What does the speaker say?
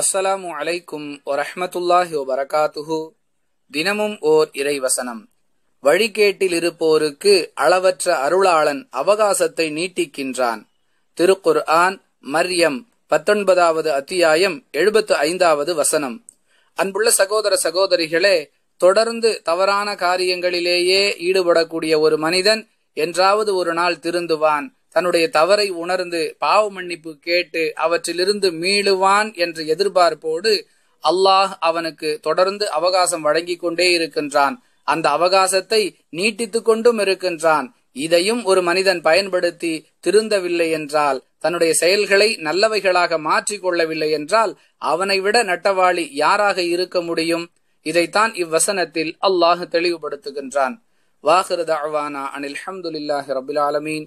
அஸ்ஸலாமு அலைக்கும் ஒரஹமத்துல்லாஹி வரகாத்துஹு தினமும் ஓர் இறைவசனம் வழிகேட்டில் இருப்போருக்கு அளவற்ற அருளாளன் அவகாசத்தை நீட்டிக்கின்றான் திருக்குர் ஆன் மரியம் பத்தொன்பதாவது அத்தியாயம் எழுபத்து ஐந்தாவது வசனம் அன்புள்ள சகோதர சகோதரிகளே தொடர்ந்து தவறான காரியங்களிலேயே ஈடுபடக்கூடிய ஒரு மனிதன் என்றாவது ஒரு நாள் திருந்துவான் தன்னுடைய தவறை உணர்ந்து பாவ மன்னிப்பு கேட்டு அவற்றிலிருந்து மீளுவான் என்ற எதிர்பார்ப்போடு அல்லாஹ் அவனுக்கு தொடர்ந்து அவகாசம் வழங்கி கொண்டே இருக்கின்றான் அந்த அவகாசத்தை நீட்டித்து கொண்டும் இருக்கின்றான் இதையும் ஒரு மனிதன் பயன்படுத்தி திருந்தவில்லை என்றால் தன்னுடைய செயல்களை நல்லவைகளாக மாற்றிக் கொள்ளவில்லை என்றால் அவனை விட நட்டவாளி யாராக இருக்க முடியும் இதைத்தான் இவ்வசனத்தில் அல்லாஹ் தெளிவுபடுத்துகின்றான் வாஹிருதானா அனில் அஹமதுல்லாஹி ரபுல் ஆலமீன்